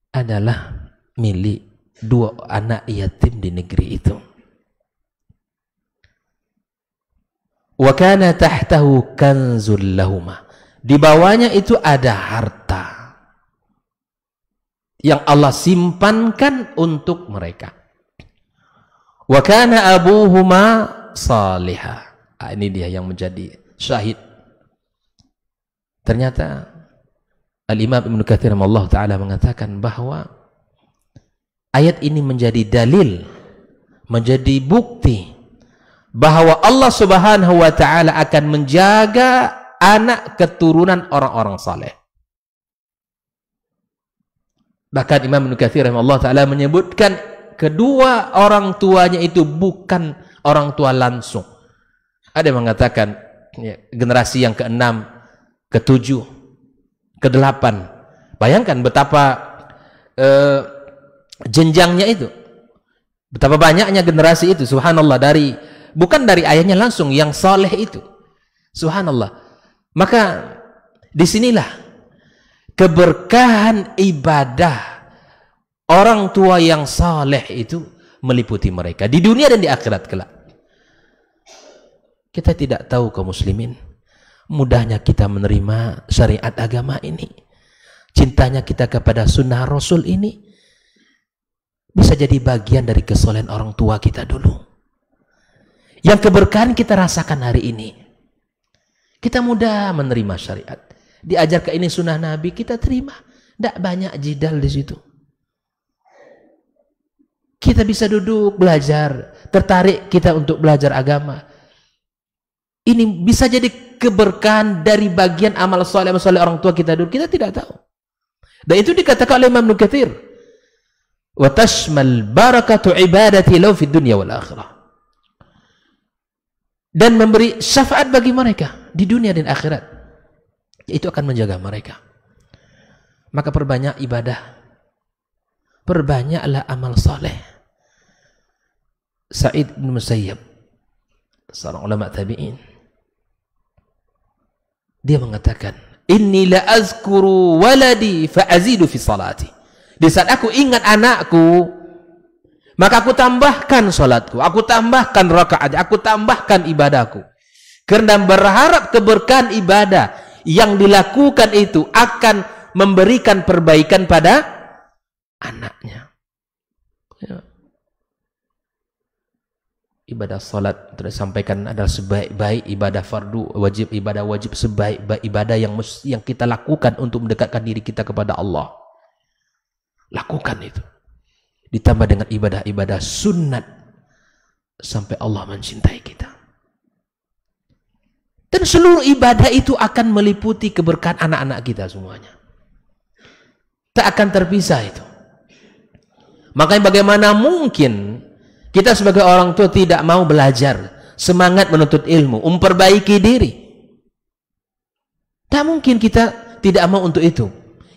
adalah milik dua anak yatim di negeri itu. Wa kana tahtahu kanzul lahuma di bawahnya itu ada harta yang Allah simpankan untuk mereka. Wa kana abuhuma saliha. Ah, ini dia yang menjadi syahid. Ternyata Al-Imam Ibn Kathir Allah Ta'ala mengatakan bahwa ayat ini menjadi dalil, menjadi bukti bahwa Allah Subhanahu wa taala akan menjaga anak keturunan orang-orang saleh. Bahkan Imam Ibnu Katsir Allah taala menyebutkan kedua orang tuanya itu bukan orang tua langsung. Ada yang mengatakan ya, generasi yang keenam, ketujuh, kedelapan. Bayangkan betapa eh, jenjangnya itu. Betapa banyaknya generasi itu subhanallah dari bukan dari ayahnya langsung yang saleh itu. Subhanallah. Maka disinilah keberkahan ibadah orang tua yang saleh itu meliputi mereka di dunia dan di akhirat kelak. Kita tidak tahu kaum muslimin mudahnya kita menerima syariat agama ini. Cintanya kita kepada sunnah Rasul ini bisa jadi bagian dari kesolehan orang tua kita dulu. Yang keberkahan kita rasakan hari ini kita mudah menerima syariat. Diajar ke ini sunnah Nabi, kita terima. Tidak banyak jidal di situ. Kita bisa duduk belajar, tertarik kita untuk belajar agama. Ini bisa jadi keberkahan dari bagian amal soleh amal soleh orang tua kita dulu. Kita tidak tahu. Dan itu dikatakan oleh Imam Nukathir. وَتَشْمَلْ tashmal عِبَادَةِ لَوْ فِي الدُّنْيَا dunya dan memberi syafaat bagi mereka di dunia dan akhirat. Itu akan menjaga mereka. Maka perbanyak ibadah. Perbanyaklah amal soleh. Sa'id bin Musayyab, seorang ulama tabi'in. Dia mengatakan, Inni la azkuru waladi fa'azidu fi salati. Di saat aku ingat anakku, maka aku tambahkan sholatku, aku tambahkan rakaat, aku tambahkan ibadahku. Karena berharap keberkahan ibadah yang dilakukan itu akan memberikan perbaikan pada anaknya. Ya. Ibadah sholat sudah sampaikan adalah sebaik-baik ibadah fardu wajib ibadah wajib sebaik-baik ibadah yang yang kita lakukan untuk mendekatkan diri kita kepada Allah. Lakukan itu ditambah dengan ibadah-ibadah sunat sampai Allah mencintai kita. Dan seluruh ibadah itu akan meliputi keberkahan anak-anak kita semuanya. Tak akan terpisah itu. Makanya bagaimana mungkin kita sebagai orang tua tidak mau belajar, semangat menuntut ilmu, memperbaiki diri. Tak mungkin kita tidak mau untuk itu.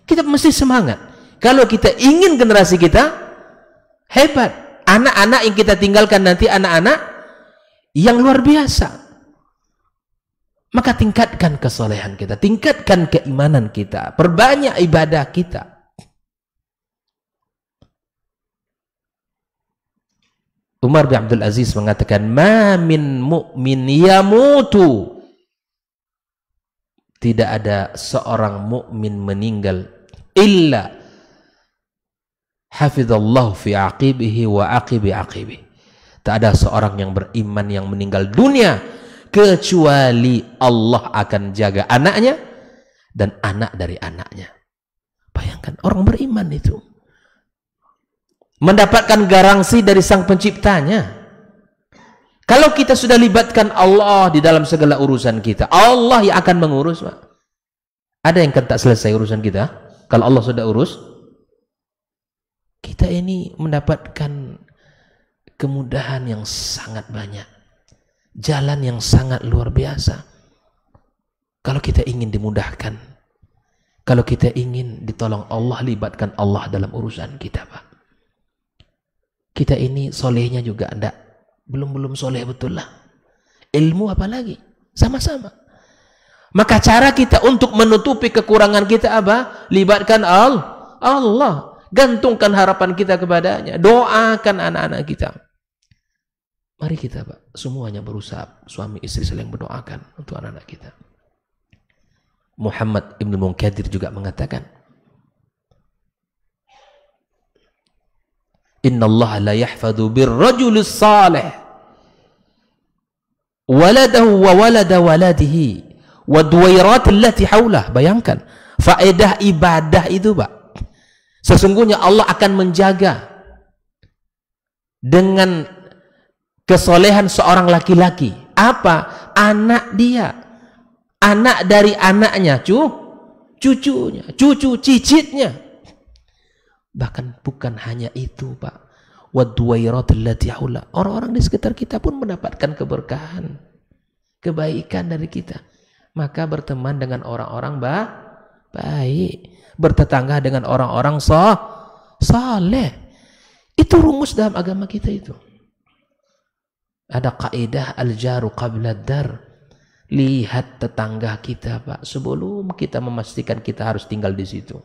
Kita mesti semangat. Kalau kita ingin generasi kita Hebat. Anak-anak yang kita tinggalkan nanti anak-anak yang luar biasa. Maka tingkatkan kesolehan kita, tingkatkan keimanan kita, perbanyak ibadah kita. Umar bin Abdul Aziz mengatakan, "Ma min mu'min yamutu." Tidak ada seorang mukmin meninggal illa hafizallahu fi aqibihi wa aqibi aqibi. Tak ada seorang yang beriman yang meninggal dunia kecuali Allah akan jaga anaknya dan anak dari anaknya. Bayangkan orang beriman itu mendapatkan garansi dari sang penciptanya. Kalau kita sudah libatkan Allah di dalam segala urusan kita, Allah yang akan mengurus, Ada yang tak selesai urusan kita? Kalau Allah sudah urus, kita ini mendapatkan kemudahan yang sangat banyak, jalan yang sangat luar biasa. Kalau kita ingin dimudahkan, kalau kita ingin ditolong Allah, libatkan Allah dalam urusan kita, Pak. Kita ini solehnya juga ndak belum-belum soleh betul lah. Ilmu apalagi, sama-sama. Maka cara kita untuk menutupi kekurangan kita apa? Libatkan Allah. Allah. Gantungkan harapan kita kepadanya. Doakan anak-anak kita. Mari kita Pak, semuanya berusaha suami istri saling mendoakan untuk anak-anak kita. Muhammad Ibn Munkadir juga mengatakan, Inna Allah la yahfadu birrajul salih waladahu wa walada waladihi wa duwairat allati haulah. Bayangkan, faedah ibadah itu Pak. Sesungguhnya Allah akan menjaga dengan kesolehan seorang laki-laki. Apa? Anak dia. Anak dari anaknya, cu, cucunya, cucu cicitnya. Bahkan bukan hanya itu, Pak. Orang-orang di sekitar kita pun mendapatkan keberkahan, kebaikan dari kita. Maka berteman dengan orang-orang baik bertetangga dengan orang-orang sah, saleh. Itu rumus dalam agama kita itu. Ada kaidah al-jaru qabla dar. Lihat tetangga kita, Pak, sebelum kita memastikan kita harus tinggal di situ.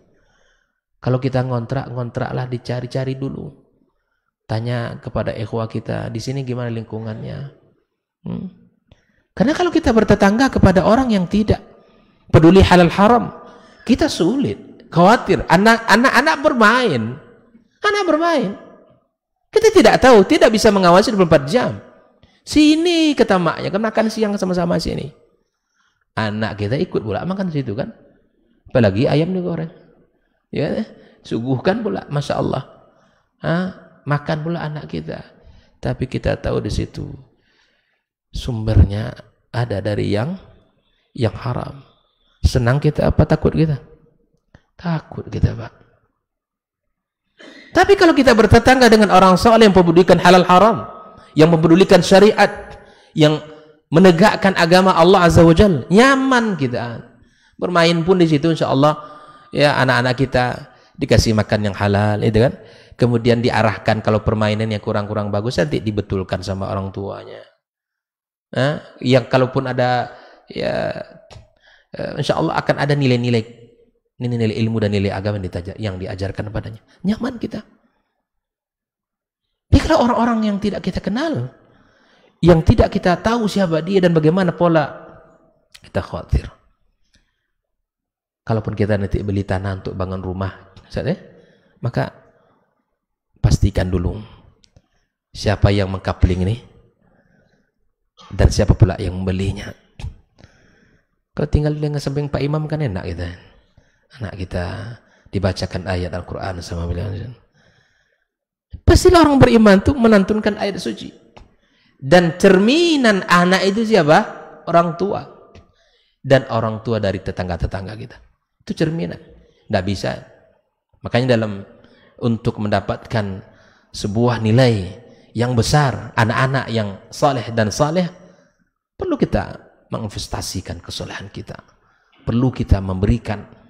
Kalau kita ngontrak, ngontraklah dicari-cari dulu. Tanya kepada ikhwah kita, di sini gimana lingkungannya? Hmm. Karena kalau kita bertetangga kepada orang yang tidak peduli halal haram, kita sulit khawatir. Anak-anak bermain. Anak bermain. Kita tidak tahu, tidak bisa mengawasi 24 jam. Sini kata maknya, kan makan siang sama-sama sini. Anak kita ikut pula makan di situ kan. Apalagi ayam digoreng. Ya, suguhkan pula, masya Allah. Ha? Makan pula anak kita. Tapi kita tahu di situ sumbernya ada dari yang yang haram. Senang kita apa takut kita? Takut kita, Pak. Tapi kalau kita bertetangga dengan orang soleh yang mempedulikan halal haram, yang mempedulikan syariat, yang menegakkan agama Allah Azza wa Jal, nyaman kita. Bermain pun di situ insya Allah ya anak-anak kita dikasih makan yang halal itu kan. Kemudian diarahkan kalau permainan yang kurang-kurang bagus nanti dibetulkan sama orang tuanya. Nah, yang kalaupun ada ya eh, insya Allah akan ada nilai-nilai ini nilai ilmu dan nilai agama yang, ditajar, yang diajarkan padanya. Nyaman kita. Pikirlah orang-orang yang tidak kita kenal. Yang tidak kita tahu siapa dia dan bagaimana pola. Kita khawatir. Kalaupun kita nanti beli tanah untuk bangun rumah. Misalnya, maka pastikan dulu. Siapa yang mengkapling ini. Dan siapa pula yang membelinya. Kalau tinggal dengan samping Pak Imam kan enak gitu anak kita dibacakan ayat Al-Quran sama beliau. Pastilah orang beriman itu menantunkan ayat suci. Dan cerminan anak itu siapa? Orang tua. Dan orang tua dari tetangga-tetangga kita. Itu cerminan. Tidak bisa. Makanya dalam untuk mendapatkan sebuah nilai yang besar, anak-anak yang saleh dan saleh, perlu kita menginvestasikan kesolehan kita. Perlu kita memberikan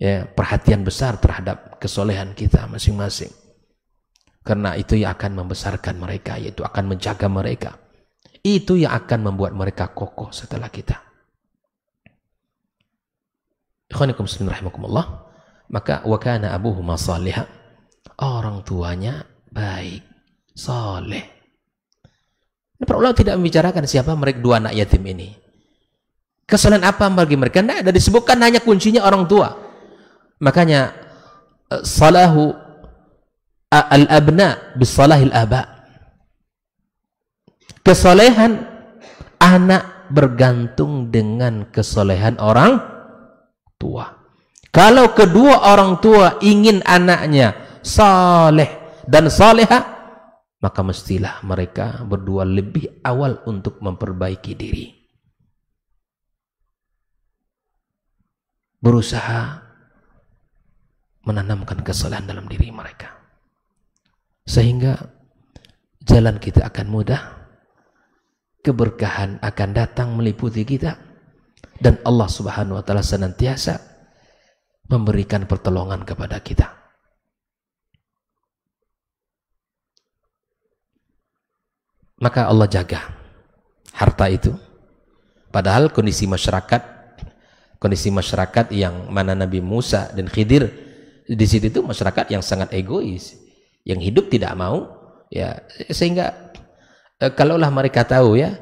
ya perhatian besar terhadap kesolehan kita masing-masing karena itu yang akan membesarkan mereka yaitu akan menjaga mereka itu yang akan membuat mereka kokoh setelah kita rahimakumullah maka wakana abuhuma salihah orang tuanya baik soleh para ulama tidak membicarakan siapa mereka dua anak yatim ini kesalahan apa bagi mereka tidak ada disebutkan hanya kuncinya orang tua Makanya eh, salahu al-abna bisalahil aba. Kesolehan anak bergantung dengan kesolehan orang tua. Kalau kedua orang tua ingin anaknya saleh dan saleha, maka mestilah mereka berdua lebih awal untuk memperbaiki diri. Berusaha menanamkan kesalahan dalam diri mereka. Sehingga jalan kita akan mudah, keberkahan akan datang meliputi kita, dan Allah Subhanahu wa Ta'ala senantiasa memberikan pertolongan kepada kita. Maka Allah jaga harta itu. Padahal kondisi masyarakat kondisi masyarakat yang mana Nabi Musa dan Khidir di situ itu masyarakat yang sangat egois, yang hidup tidak mau, ya sehingga e, kalaulah mereka tahu ya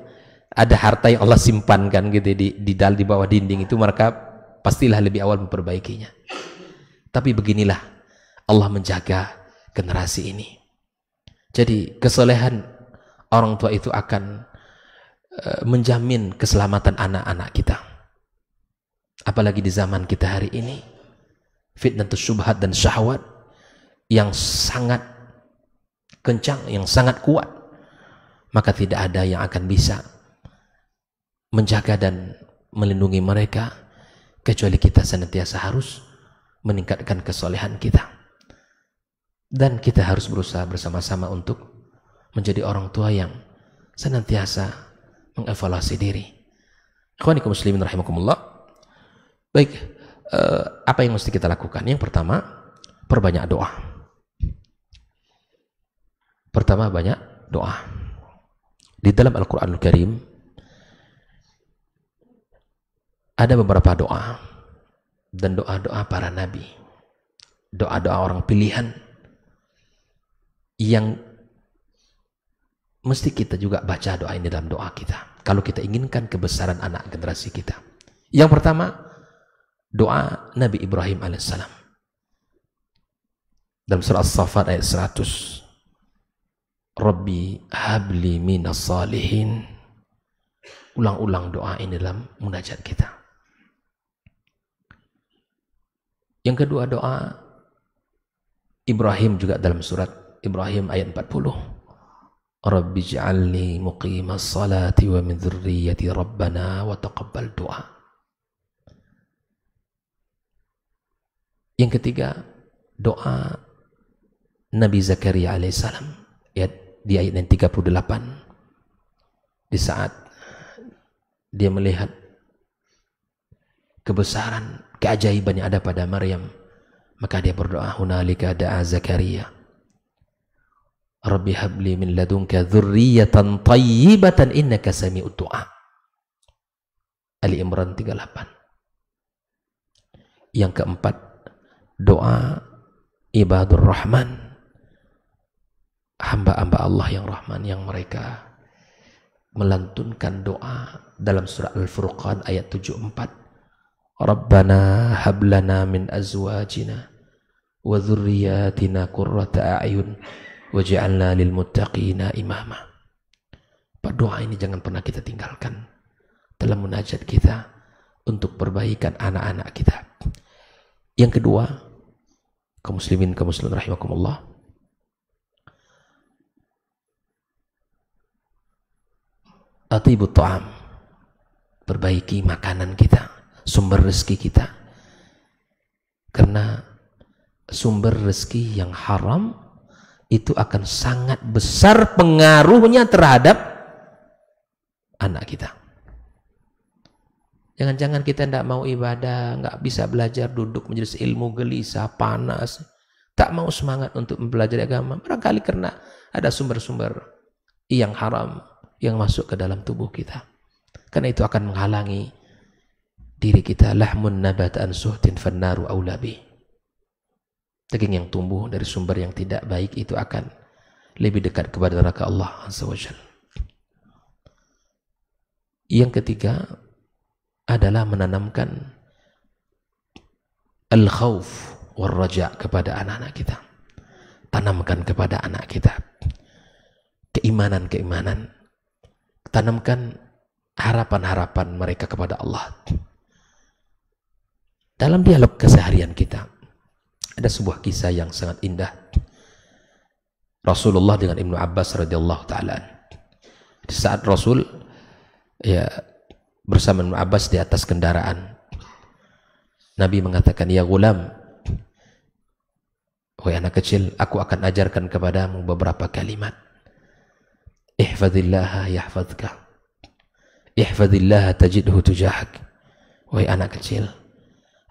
ada harta yang Allah simpankan gitu di di dal di bawah dinding itu mereka pastilah lebih awal memperbaikinya. Tapi beginilah Allah menjaga generasi ini. Jadi kesalehan orang tua itu akan e, menjamin keselamatan anak-anak kita. Apalagi di zaman kita hari ini fitnah subhat dan syahwat yang sangat kencang, yang sangat kuat, maka tidak ada yang akan bisa menjaga dan melindungi mereka kecuali kita senantiasa harus meningkatkan kesolehan kita. Dan kita harus berusaha bersama-sama untuk menjadi orang tua yang senantiasa mengevaluasi diri. Ikhwanikum muslimin rahimakumullah. Baik, Eh, apa yang mesti kita lakukan? Yang pertama, perbanyak doa. Pertama banyak doa. Di dalam Al-Qur'anul Al Karim ada beberapa doa dan doa-doa para nabi. Doa-doa orang pilihan yang mesti kita juga baca doa ini dalam doa kita. Kalau kita inginkan kebesaran anak generasi kita. Yang pertama, doa Nabi Ibrahim alaihissalam. Dalam surah As-Saffat ayat 100. Rabbi habli minas salihin. Ulang-ulang doa ini dalam munajat kita. Yang kedua doa Ibrahim juga dalam surat Ibrahim ayat 40. Rabbi ja'alni muqimas salati wa min dhurriyyati rabbana wa taqabbal du'a. Yang ketiga, doa Nabi Zakaria alaihissalam. Ya, di ayat yang 38. Di saat dia melihat kebesaran, keajaiban yang ada pada Maryam. Maka dia berdoa, Hunalika da'a Zakaria. Rabbi habli min ladunka dzurriyyatan tayyibatan innaka sami'ud du'a. Ali Imran 38. Yang keempat, doa ibadur rahman hamba-hamba Allah yang rahman yang mereka melantunkan doa dalam surah Al-Furqan ayat 74 Rabbana hablana min azwajina wa dhurriyyatina qurrata a'yun waj'alna lil muttaqina imama doa ini jangan pernah kita tinggalkan dalam munajat kita untuk perbaikan anak-anak kita yang kedua kaum muslimin kaum muslimin rahimakumullah atibu ta'am perbaiki makanan kita sumber rezeki kita karena sumber rezeki yang haram itu akan sangat besar pengaruhnya terhadap anak kita Jangan-jangan kita tidak mau ibadah, nggak bisa belajar duduk menjadi ilmu gelisah, panas, tak mau semangat untuk mempelajari agama. Barangkali karena ada sumber-sumber yang haram yang masuk ke dalam tubuh kita. Karena itu akan menghalangi diri kita lahmun nabat an suhtin fannaru aulabi. Daging yang tumbuh dari sumber yang tidak baik itu akan lebih dekat kepada neraka Allah Yang ketiga, adalah menanamkan al-khawf war-raja kepada anak-anak kita. Tanamkan kepada anak kita keimanan-keimanan. Tanamkan harapan-harapan mereka kepada Allah. Dalam dialog keseharian kita, ada sebuah kisah yang sangat indah. Rasulullah dengan Ibnu Abbas radhiyallahu taala. Di saat Rasul ya bersama Abbas di atas kendaraan. Nabi mengatakan, "Ya gulam, wahai anak kecil, aku akan ajarkan kepadamu beberapa kalimat. Ihfazillah yahfazka. Ihfazillah tajidhu tujahak." Wahai anak kecil,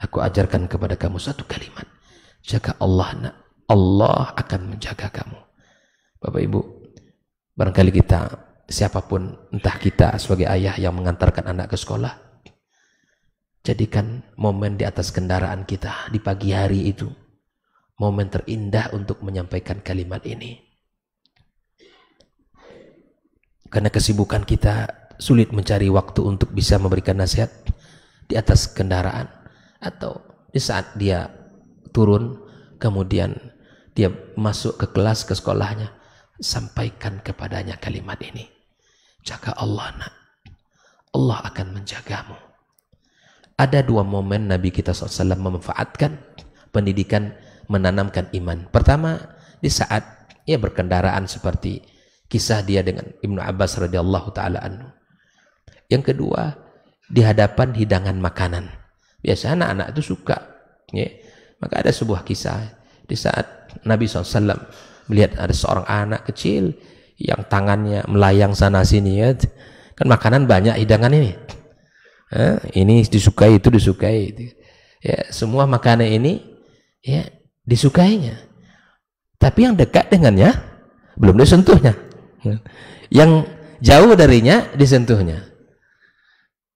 aku ajarkan kepada kamu satu kalimat. Jaga Allah, nak. Allah akan menjaga kamu. Bapak Ibu, barangkali kita siapapun, entah kita sebagai ayah yang mengantarkan anak ke sekolah, jadikan momen di atas kendaraan kita di pagi hari itu momen terindah untuk menyampaikan kalimat ini. Karena kesibukan kita sulit mencari waktu untuk bisa memberikan nasihat di atas kendaraan atau di saat dia turun kemudian dia masuk ke kelas ke sekolahnya sampaikan kepadanya kalimat ini. Jaga Allah nak. Allah akan menjagamu. Ada dua momen Nabi kita SAW memanfaatkan pendidikan menanamkan iman. Pertama, di saat ia berkendaraan seperti kisah dia dengan Ibnu Abbas radhiyallahu taala anhu. Yang kedua, di hadapan hidangan makanan. Biasa anak-anak itu suka, ya. Maka ada sebuah kisah di saat Nabi SAW melihat ada seorang anak kecil yang tangannya melayang sana sini ya. Kan makanan banyak hidangan ini. Eh, ini disukai itu disukai. Ya, semua makanan ini ya disukainya. Tapi yang dekat dengannya belum disentuhnya. Yang jauh darinya disentuhnya.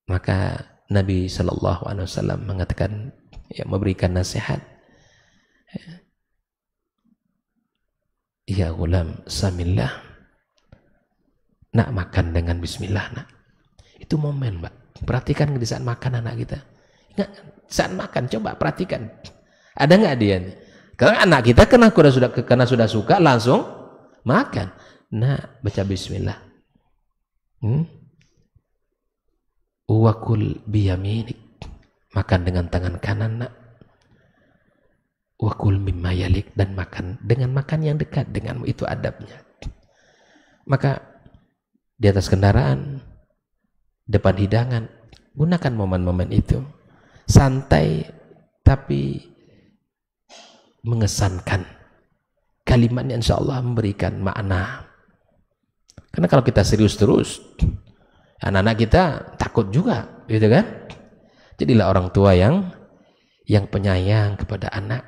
Maka Nabi Shallallahu Alaihi Wasallam mengatakan, ya, memberikan nasihat. Ya, ya gulam, samillah. Nak makan dengan bismillah, nak. Itu momen, Mbak. Perhatikan di saat makan anak kita. Ingat, saat makan coba perhatikan. Ada nggak dia? Karena anak kita kena sudah sudah karena sudah suka langsung makan. Nak, baca bismillah. Hmm? uwakul biyaminik. Makan dengan tangan kanan, nak. Wakul mimayalik dan makan dengan makan yang dekat denganmu itu adabnya. Maka di atas kendaraan, depan hidangan. Gunakan momen-momen itu. Santai tapi mengesankan. Kalimatnya insya Allah memberikan makna. Karena kalau kita serius terus, anak-anak kita takut juga, gitu kan? Jadilah orang tua yang yang penyayang kepada anak,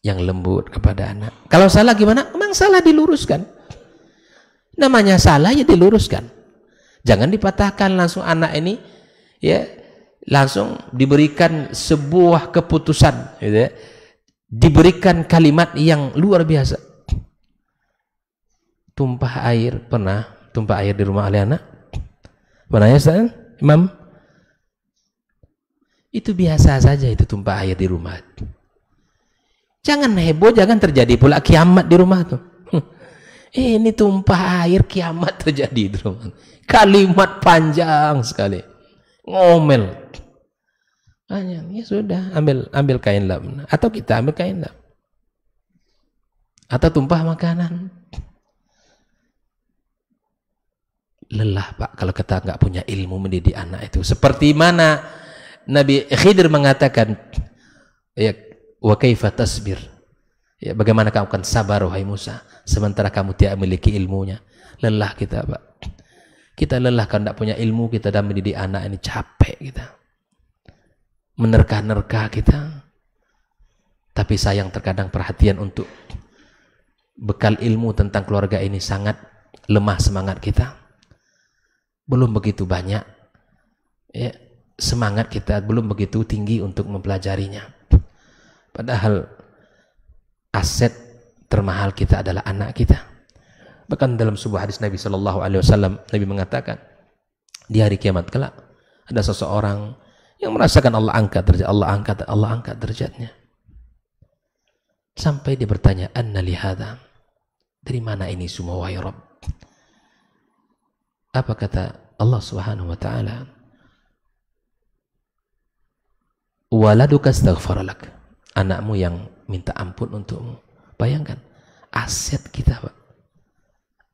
yang lembut kepada anak. Kalau salah gimana? Emang salah diluruskan. Namanya salah ya diluruskan. Jangan dipatahkan langsung anak ini ya langsung diberikan sebuah keputusan gitu ya. Diberikan kalimat yang luar biasa. Tumpah air pernah tumpah air di rumah Aliana? Pernah ya Ustaz? Imam? Itu biasa saja itu tumpah air di rumah. Jangan heboh, jangan terjadi pula kiamat di rumah tuh. Eh, ini tumpah air kiamat terjadi, teman. Kalimat panjang sekali. Ngomel. Hanya, ya sudah, ambil ambil kain lap atau kita ambil kain lap. Atau tumpah makanan. Lelah, Pak, kalau kita nggak punya ilmu mendidik anak itu. Seperti mana Nabi Khidir mengatakan, ya wa kaifa tasbir? Ya, bagaimana kamu akan sabar wahai Musa sementara kamu tidak memiliki ilmunya? Lelah kita, Pak. Kita lelah karena tidak punya ilmu kita dalam mendidik anak ini capek kita. Menerka-nerka kita. Tapi sayang terkadang perhatian untuk bekal ilmu tentang keluarga ini sangat lemah semangat kita. Belum begitu banyak. Ya, semangat kita belum begitu tinggi untuk mempelajarinya. Padahal aset termahal kita adalah anak kita. Bahkan dalam sebuah hadis Nabi Shallallahu Alaihi Wasallam Nabi mengatakan di hari kiamat kelak ada seseorang yang merasakan Allah angkat derajat Allah angkat Allah angkat derajatnya sampai dia bertanya anna lihada dari mana ini semua wahai Rob apa kata Allah Subhanahu wa taala waladuka astaghfar anakmu yang minta ampun untukmu. Bayangkan, aset kita, Pak.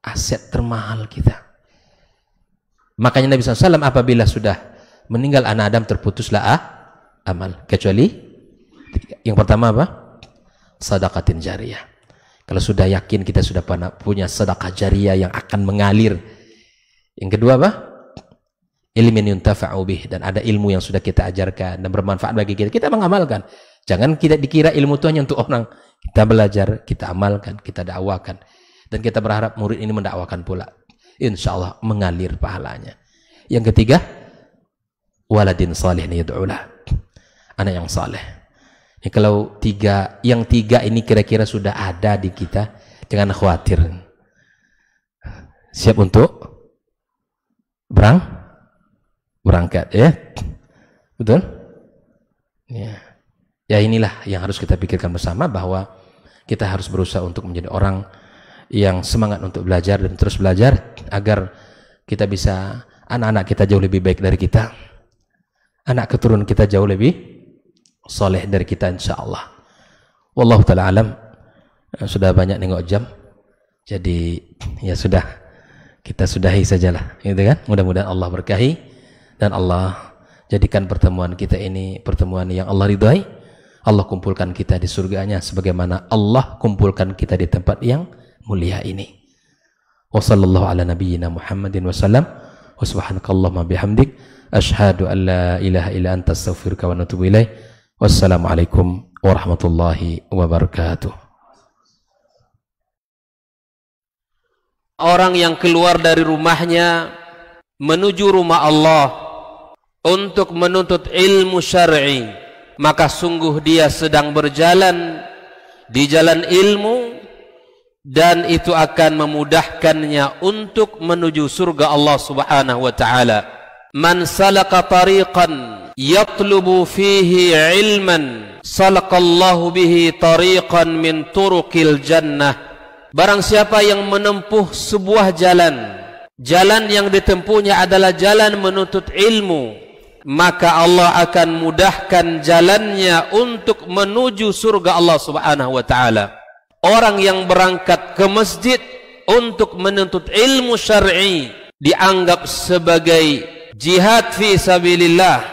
Aset termahal kita. Makanya Nabi SAW apabila sudah meninggal anak Adam terputuslah ah, amal. Kecuali yang pertama apa? Sadaqatin jariah. Kalau sudah yakin kita sudah punya sedekah jariah yang akan mengalir. Yang kedua apa? Ilmin yuntafa'u bih dan ada ilmu yang sudah kita ajarkan dan bermanfaat bagi kita. Kita mengamalkan. Jangan kita dikira ilmu itu hanya untuk orang. Kita belajar, kita amalkan, kita dakwakan. Dan kita berharap murid ini mendakwakan pula. Insya Allah mengalir pahalanya. Yang ketiga, waladin salih yad'ulah. Anak yang saleh. Ya, kalau tiga, yang tiga ini kira-kira sudah ada di kita, jangan khawatir. Siap untuk berang berangkat ya. Betul? Ya. Ya inilah yang harus kita pikirkan bersama bahwa kita harus berusaha untuk menjadi orang yang semangat untuk belajar dan terus belajar agar kita bisa anak-anak kita jauh lebih baik dari kita. Anak keturun kita jauh lebih soleh dari kita insya Allah. Wallahu ta'ala alam eh, sudah banyak nengok jam jadi ya sudah kita sudahi sajalah gitu kan mudah-mudahan Allah berkahi dan Allah jadikan pertemuan kita ini pertemuan yang Allah ridhai Allah kumpulkan kita di surganya sebagaimana Allah kumpulkan kita di tempat yang mulia ini. Wa sallallahu ala nabiyyina Muhammadin wasallam. sallam wa subhanakallahumma bihamdik asyhadu an la ilaha illa anta astaghfiruka wa atubu ilaik. Wassalamualaikum warahmatullahi wabarakatuh. Orang yang keluar dari rumahnya menuju rumah Allah untuk menuntut ilmu syar'i. I. maka sungguh dia sedang berjalan di jalan ilmu dan itu akan memudahkannya untuk menuju surga Allah Subhanahu wa taala. Man salaka tariqan yatlubu fihi ilman salaka Allah bihi tariqan min turuqil jannah. Barang siapa yang menempuh sebuah jalan, jalan yang ditempuhnya adalah jalan menuntut ilmu, maka Allah akan mudahkan jalannya untuk menuju surga Allah Subhanahu wa taala. Orang yang berangkat ke masjid untuk menuntut ilmu syar'i dianggap sebagai jihad fi sabilillah.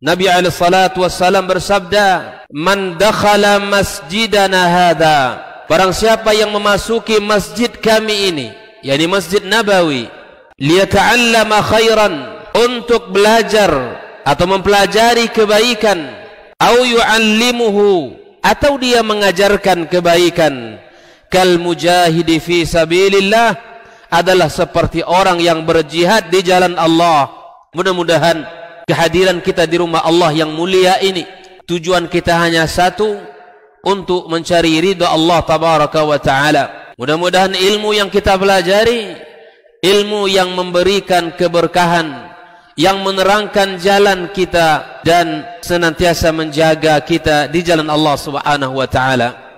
Nabi alaihi Salat wasallam bersabda, "Man dakhala masjidana hadha" Barang siapa yang memasuki masjid kami ini, yakni Masjid Nabawi, liyata'allama khairan untuk belajar atau mempelajari kebaikan au yu'allimuhu atau dia mengajarkan kebaikan kal mujahid fi sabilillah adalah seperti orang yang berjihad di jalan Allah mudah-mudahan kehadiran kita di rumah Allah yang mulia ini tujuan kita hanya satu untuk mencari ridha Allah tabaraka wa taala mudah-mudahan ilmu yang kita pelajari ilmu yang memberikan keberkahan yang menerangkan jalan kita dan senantiasa menjaga kita di jalan Allah Subhanahu wa taala.